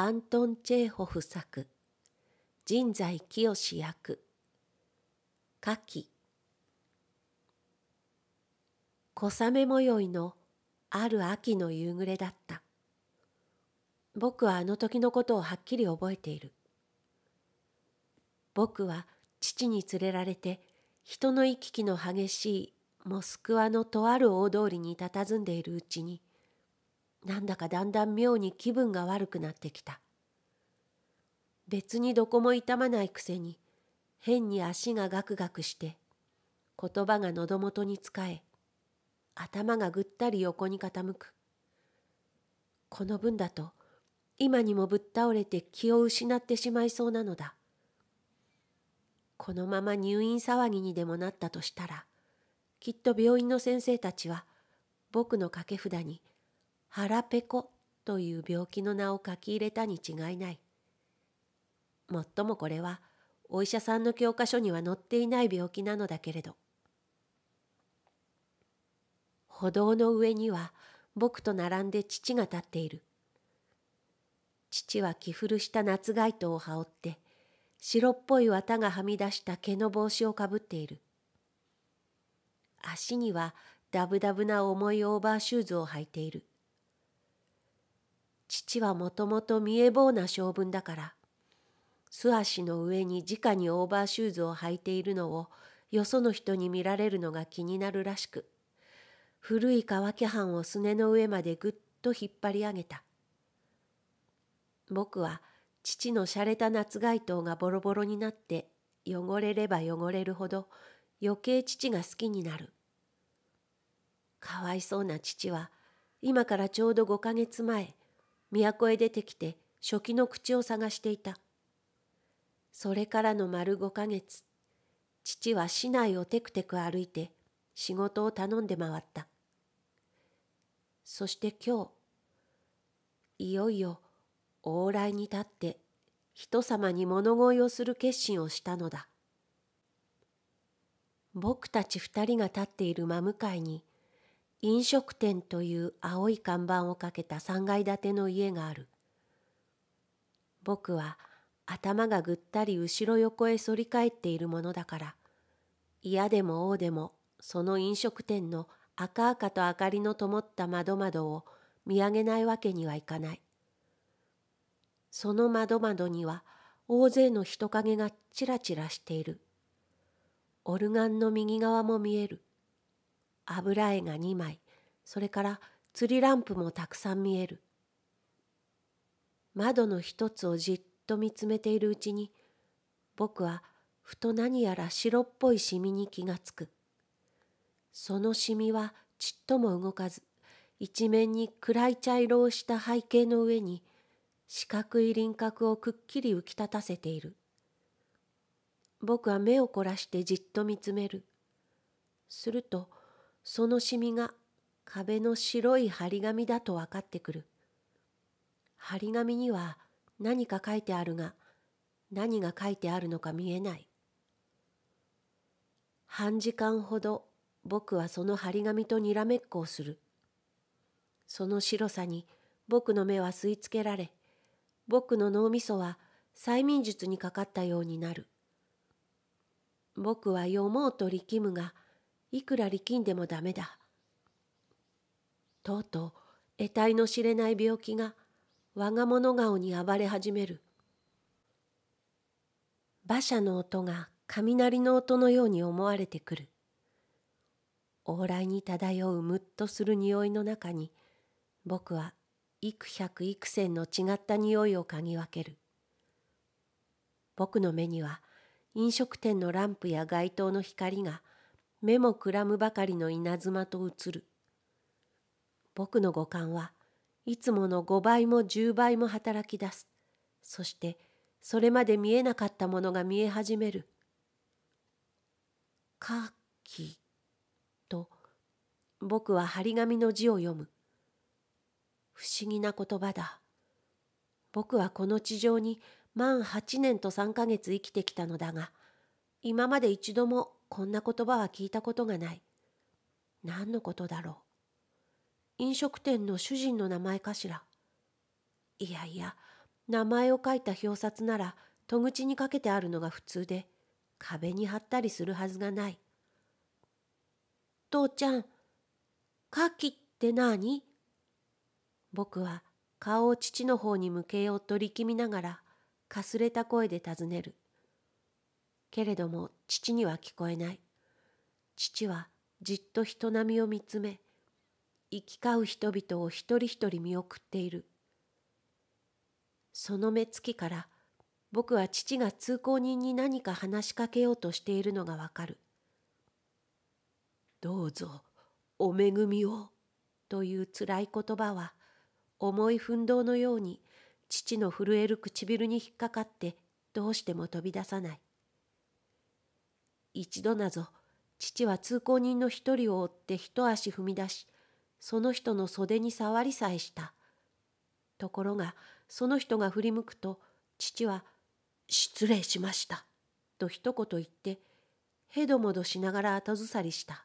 アントン・チェーホフ作人在清役夏季小雨模様のある秋の夕暮れだった僕はあの時のことをはっきり覚えている僕は父に連れられて人の行き来の激しいモスクワのとある大通りに佇んでいるうちになんだかだんだん妙に気分が悪くなってきた別にどこも痛まないくせに変に足がガクガクして言葉が喉元に使え頭がぐったり横に傾くこの分だと今にもぶっ倒れて気を失ってしまいそうなのだこのまま入院騒ぎにでもなったとしたらきっと病院の先生たちは僕の掛け札に腹ペコという病気の名を書き入れたに違いない。もっともこれはお医者さんの教科書には載っていない病気なのだけれど。歩道の上には僕と並んで父が立っている。父は着古した夏街灯を羽織って白っぽい綿がはみ出した毛の帽子をかぶっている。足にはダブダブな重いオーバーシューズを履いている。父はもともと見え坊な性分だから素足の上に直にオーバーシューズを履いているのをよその人に見られるのが気になるらしく古い乾き藩をすねの上までぐっと引っ張り上げた僕は父の洒落た夏街灯がボロボロになって汚れれば汚れるほど余計父が好きになるかわいそうな父は今からちょうど5ヶ月前都へ出てきて初期の口を探していた。それからの丸五ヶ月、父は市内をテクテク歩いて仕事を頼んで回った。そして今日、いよいよ往来に立って人様に物乞いをする決心をしたのだ。僕たち二人が立っている真向かいに飲食店という青い看板をかけた3階建ての家がある。僕は頭がぐったり後ろ横へ反り返っているものだから、嫌でも王でもその飲食店の赤々と明かりの灯った窓窓を見上げないわけにはいかない。その窓窓には大勢の人影がちらちらしている。オルガンの右側も見える。油絵が2枚それから釣りランプもたくさん見える窓の一つをじっと見つめているうちに僕はふと何やら白っぽいシミに気がつくそのシミはちっとも動かず一面に暗い茶色をした背景の上に四角い輪郭をくっきり浮き立たせている僕は目を凝らしてじっと見つめるするとそのシミが壁の白い張り紙だと分かってくる。張り紙には何か書いてあるが、何が書いてあるのか見えない。半時間ほど僕はその張り紙とにらめっこをする。その白さに僕の目は吸い付けられ、僕の脳みそは催眠術にかかったようになる。僕は読もうと力むが、いくら力んでもダメだ。とうとう得体の知れない病気が我が物顔に暴れ始める。馬車の音が雷の音のように思われてくる。往来に漂うむっとする匂いの中に僕は幾百幾千の違った匂いを嗅ぎ分ける。僕の目には飲食店のランプや街灯の光が目もくらむばかりの稲妻と映る僕の五感はいつもの五倍も十倍も働き出すそしてそれまで見えなかったものが見え始める「かき」と僕は張り紙の字を読む不思議な言葉だ僕はこの地上に満八年と三ヶ月生きてきたのだが今まで一度もこんな言葉は聞いたことがない。何のことだろう。飲食店の主人の名前かしら。いやいや、名前を書いた表札なら戸口にかけてあるのが普通で、壁に貼ったりするはずがない。父ちゃん、カキって何僕は顔を父の方に向けようと力みながら、かすれた声で尋ねる。けれども父には聞こえない父はじっと人並みを見つめ行き交う人々を一人一人見送っているその目つきから僕は父が通行人に何か話しかけようとしているのがわかるどうぞお恵みをというつらい言葉は重い奮闘のように父の震える唇に引っかかってどうしても飛び出さない一度なぞ父は通行人の一人を追って一足踏み出しその人の袖に触りさえしたところがその人が振り向くと父は「失礼しました」と一言言ってへどもどしながら後ずさりした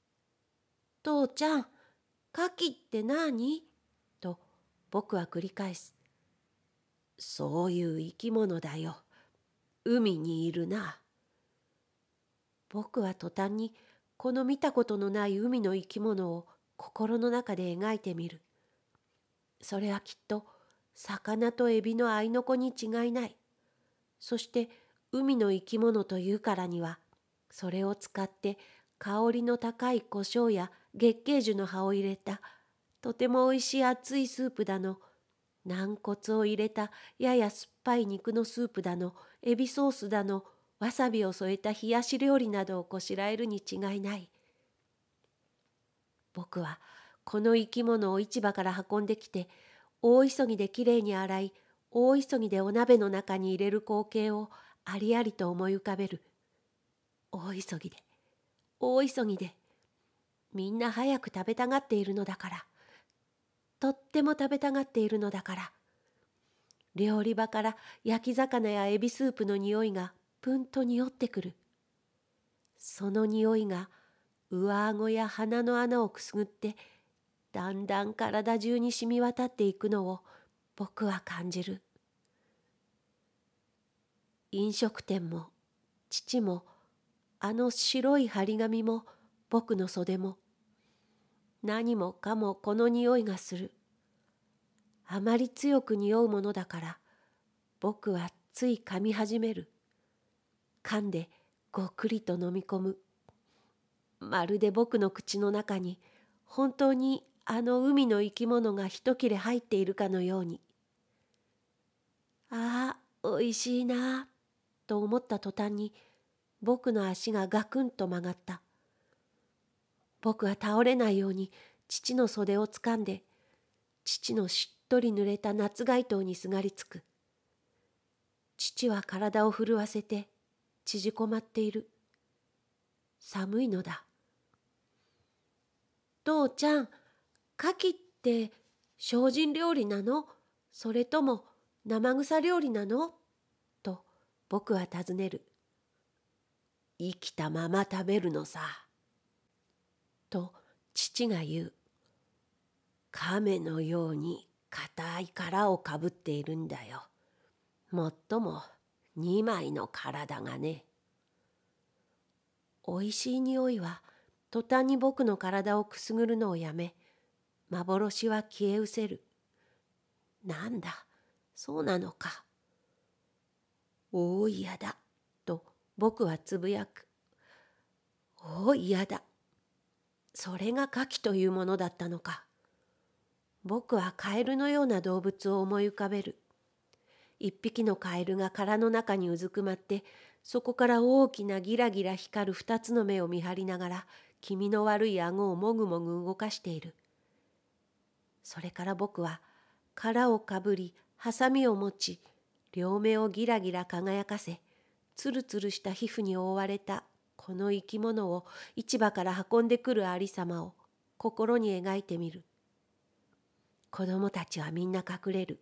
「父ちゃんカキって何?」と僕は繰り返す「そういう生き物だよ海にいるな」僕は途端にこの見たことのない海の生き物を心の中で描いてみる。それはきっと魚とエビの合いの子に違いない。そして海の生き物というからにはそれを使って香りの高い胡椒や月桂樹の葉を入れたとてもおいしい熱いスープだの軟骨を入れたやや酸っぱい肉のスープだのエビソースだのわさびを添えた冷やし料理などをこしらえるに違いない。僕はこの生き物を市場から運んできて大急ぎできれいに洗い大急ぎでお鍋の中に入れる光景をありありと思い浮かべる大急ぎで大急ぎでみんな早く食べたがっているのだからとっても食べたがっているのだから料理場から焼き魚やエビスープの匂いがぷんと匂ってくるその匂いが上あごや鼻の穴をくすぐってだんだん体中に染み渡っていくのを僕は感じる飲食店も父もあの白い張り紙も僕の袖も何もかもこの匂いがするあまり強く匂うものだから僕はつい噛み始める噛んでごっくりと飲み込むまるで僕の口の中に本当にあの海の生き物が一切れ入っているかのようにああおいしいなあと思った途端に僕の足がガクンと曲がった僕は倒れないように父の袖をつかんで父のしっとり濡れた夏街灯にすがりつく父は体を震わせて縮こまっている。寒いのだ。父ちゃん、牡蠣って精進料理なのそれとも生臭料理なのと僕は尋ねる。生きたまま食べるのさ。と父が言う。亀のように硬い殻をかぶっているんだよ。もっとも2枚の体がねおいしい匂いは途端に僕の体をくすぐるのをやめ幻は消え失せるなんだそうなのかおお嫌だと僕はつぶやくおお嫌だそれがカキというものだったのか僕はカエルのような動物を思い浮かべる一匹のカエルが殻の中にうずくまってそこから大きなギラギラ光る二つの目を見張りながら気味の悪い顎をもぐもぐ動かしているそれから僕は殻をかぶりハサミを持ち両目をギラギラ輝かせつるつるした皮膚に覆われたこの生き物を市場から運んでくるありさまを心に描いてみる子供たちはみんな隠れる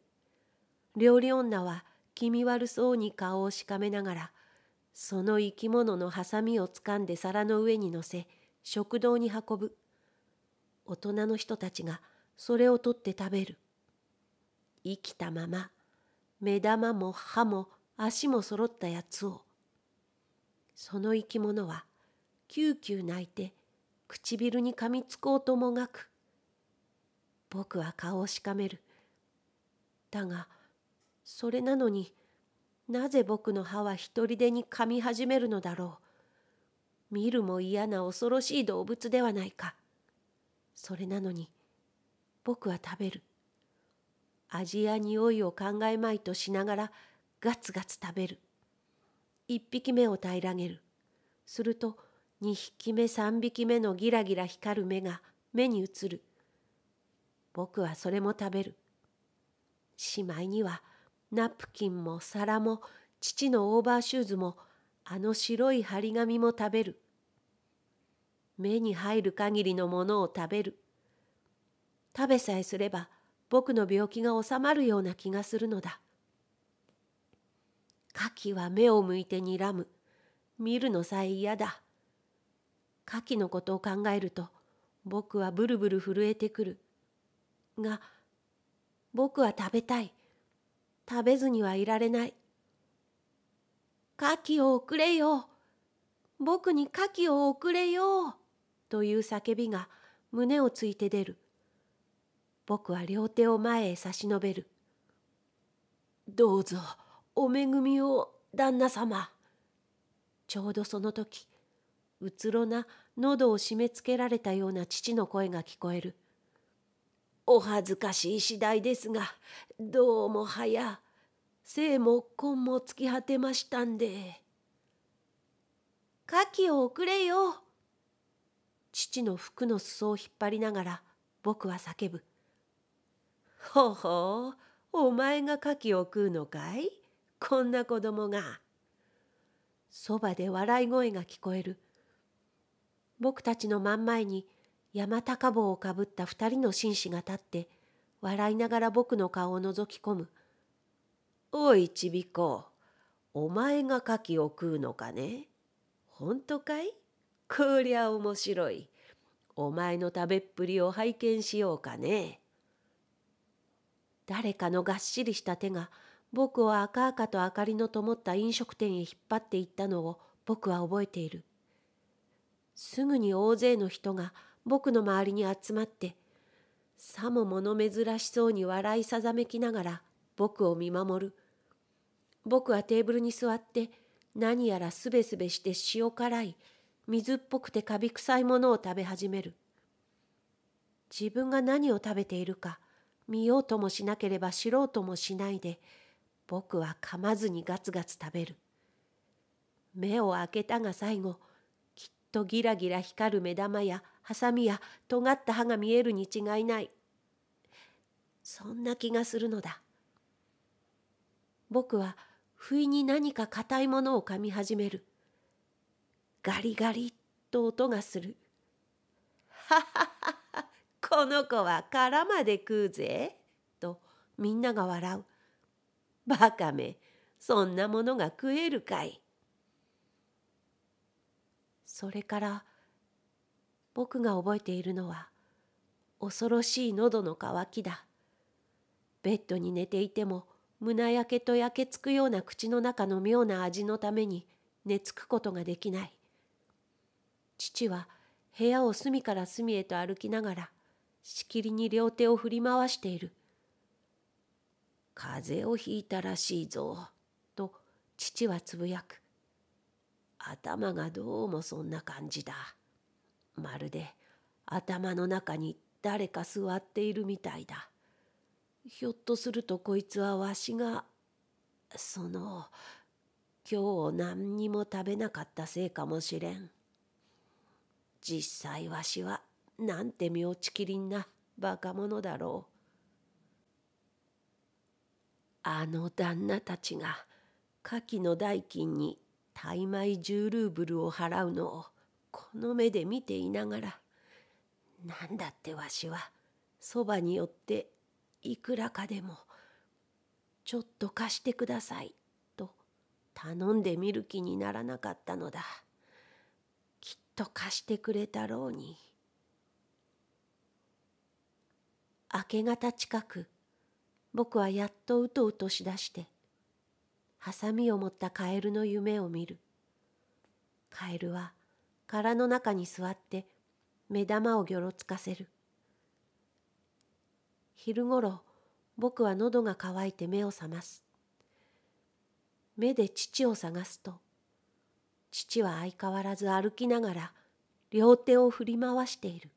料理女は気味悪そうに顔をしかめながら、その生き物のハサミをつかんで皿の上に乗せ、食堂に運ぶ。大人の人たちがそれを取って食べる。生きたまま、目玉も歯も足も揃ったやつを。その生き物は、キューキュー泣いて、唇に噛みつこうともがく。僕は顔をしかめる。だが、それなのになぜ僕の歯は一りでに噛み始めるのだろう見るも嫌な恐ろしい動物ではないかそれなのに僕は食べる味や匂いを考えまいとしながらガツガツ食べる一匹目を平らげるすると二匹目三匹目のギラギラ光る目が目に映る僕はそれも食べるしまいにはナプキンも皿も父のオーバーシューズもあの白い張り紙も食べる。目に入る限りのものを食べる。食べさえすれば僕の病気が治まるような気がするのだ。牡蠣は目を向いて睨む。見るのさえ嫌だ。牡蠣のことを考えると僕はブルブル震えてくる。が僕は食べたい。食べずにはいられない。牡蠣をくれよ。僕に牡蠣をくれよ。という叫びが胸をついて出る。僕は両手を前へ差し伸べる。どうぞ、お恵みを、旦那様。ちょうどその時、うつろな喉を締め付けられたような父の声が聞こえる。お恥ずかしい次第ですがどうもはや生も根も尽き果てましたんで。牡蠣を送れよ。父の服の裾を引っ張りながら僕は叫ぶ。ほほう、お前が牡蠣を食うのかいこんな子供が。そばで笑い声が聞こえる。僕たちの真ん前に山高帽をかぶった二人の紳士が立って笑いながら僕の顔を覗き込む「おいちびこお前が牡蠣を食うのかねほんとかいこりゃ面白いお前の食べっぷりを拝見しようかね」誰かのがっしりした手が僕を赤々と明かりの灯った飲食店へ引っ張っていったのを僕は覚えている。すぐに大勢の人が僕の周りに集まってさも物珍しそうに笑いさざめきながら僕を見守る僕はテーブルに座って何やらすべすべして塩辛い水っぽくてカビ臭いものを食べ始める自分が何を食べているか見ようともしなければ知ろうともしないで僕は噛まずにガツガツ食べる目を開けたが最後きっとギラギラ光る目玉やハサミや尖った歯が見えるに違いないそんな気がするのだ僕は不意に何か硬いものを噛み始めるガリガリと音がするはははこの子は殻まで食うぜとみんなが笑うバカめそんなものが食えるかいそれから僕が覚えているのは恐ろしい喉の渇きだベッドに寝ていても胸焼けと焼けつくような口の中の妙な味のために寝つくことができない父は部屋を隅から隅へと歩きながらしきりに両手を振り回している風邪をひいたらしいぞと父はつぶやく頭がどうもそんな感じだ。まるで頭の中に誰か座っているみたいだひょっとするとこいつはわしがその今日何にも食べなかったせいかもしれん実際わしはなんて妙ちきりんなバカ者だろうあの旦那たちが牡蠣の代金に大米10ルーブルを払うのをこの目で見ていながら何だってわしはそばに寄っていくらかでもちょっと貸してくださいと頼んでみる気にならなかったのだきっと貸してくれたろうに明け方近く僕はやっとうとうとしだしてハサミを持ったカエルの夢を見るカエルは殻の中に座って目玉をぎょろつかせる。昼ごろ僕は喉が渇いて目を覚ます。目で父を探すと父は相変わらず歩きながら両手を振り回している。